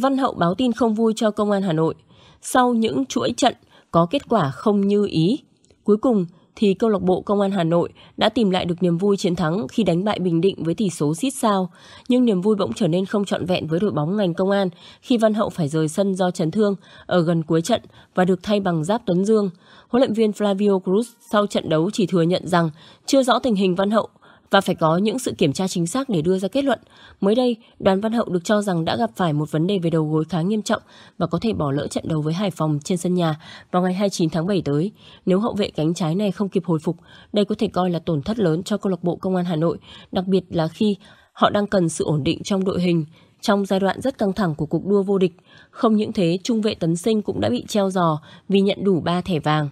Văn Hậu báo tin không vui cho công an Hà Nội. Sau những chuỗi trận có kết quả không như ý, cuối cùng thì câu lạc bộ Công an Hà Nội đã tìm lại được niềm vui chiến thắng khi đánh bại Bình Định với tỷ số xít sao, nhưng niềm vui bỗng trở nên không trọn vẹn với đội bóng ngành công an khi Văn Hậu phải rời sân do chấn thương ở gần cuối trận và được thay bằng Giáp Tuấn Dương. Huấn luyện viên Flavio Cruz sau trận đấu chỉ thừa nhận rằng chưa rõ tình hình Văn Hậu và phải có những sự kiểm tra chính xác để đưa ra kết luận. Mới đây, đoàn Văn Hậu được cho rằng đã gặp phải một vấn đề về đầu gối khá nghiêm trọng và có thể bỏ lỡ trận đấu với Hải Phòng trên sân nhà vào ngày 29 tháng 7 tới. Nếu hậu vệ cánh trái này không kịp hồi phục, đây có thể coi là tổn thất lớn cho câu lạc bộ Công an Hà Nội, đặc biệt là khi họ đang cần sự ổn định trong đội hình trong giai đoạn rất căng thẳng của cuộc đua vô địch. Không những thế, trung vệ Tấn Sinh cũng đã bị treo giò vì nhận đủ 3 thẻ vàng.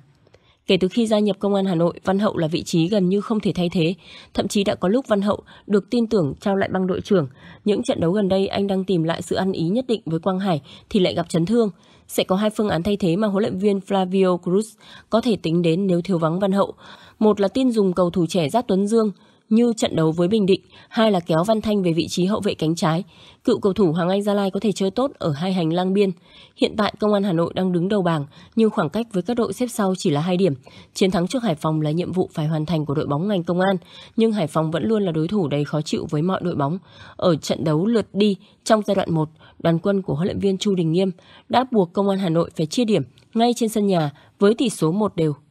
Kể từ khi gia nhập Công an Hà Nội, Văn Hậu là vị trí gần như không thể thay thế. Thậm chí đã có lúc Văn Hậu được tin tưởng trao lại băng đội trưởng. Những trận đấu gần đây anh đang tìm lại sự ăn ý nhất định với Quang Hải thì lại gặp chấn thương. Sẽ có hai phương án thay thế mà huấn luyện viên Flavio Cruz có thể tính đến nếu thiếu vắng Văn Hậu. Một là tin dùng cầu thủ trẻ Giáp Tuấn Dương – như trận đấu với Bình Định, hai là kéo Văn Thanh về vị trí hậu vệ cánh trái. Cựu cầu thủ Hoàng Anh Gia Lai có thể chơi tốt ở hai hành lang biên. Hiện tại Công an Hà Nội đang đứng đầu bảng nhưng khoảng cách với các đội xếp sau chỉ là hai điểm. Chiến thắng trước Hải Phòng là nhiệm vụ phải hoàn thành của đội bóng ngành công an, nhưng Hải Phòng vẫn luôn là đối thủ đầy khó chịu với mọi đội bóng. Ở trận đấu lượt đi trong giai đoạn 1, đoàn quân của huấn luyện viên Chu Đình Nghiêm đã buộc Công an Hà Nội phải chia điểm ngay trên sân nhà với tỷ số 1 đều.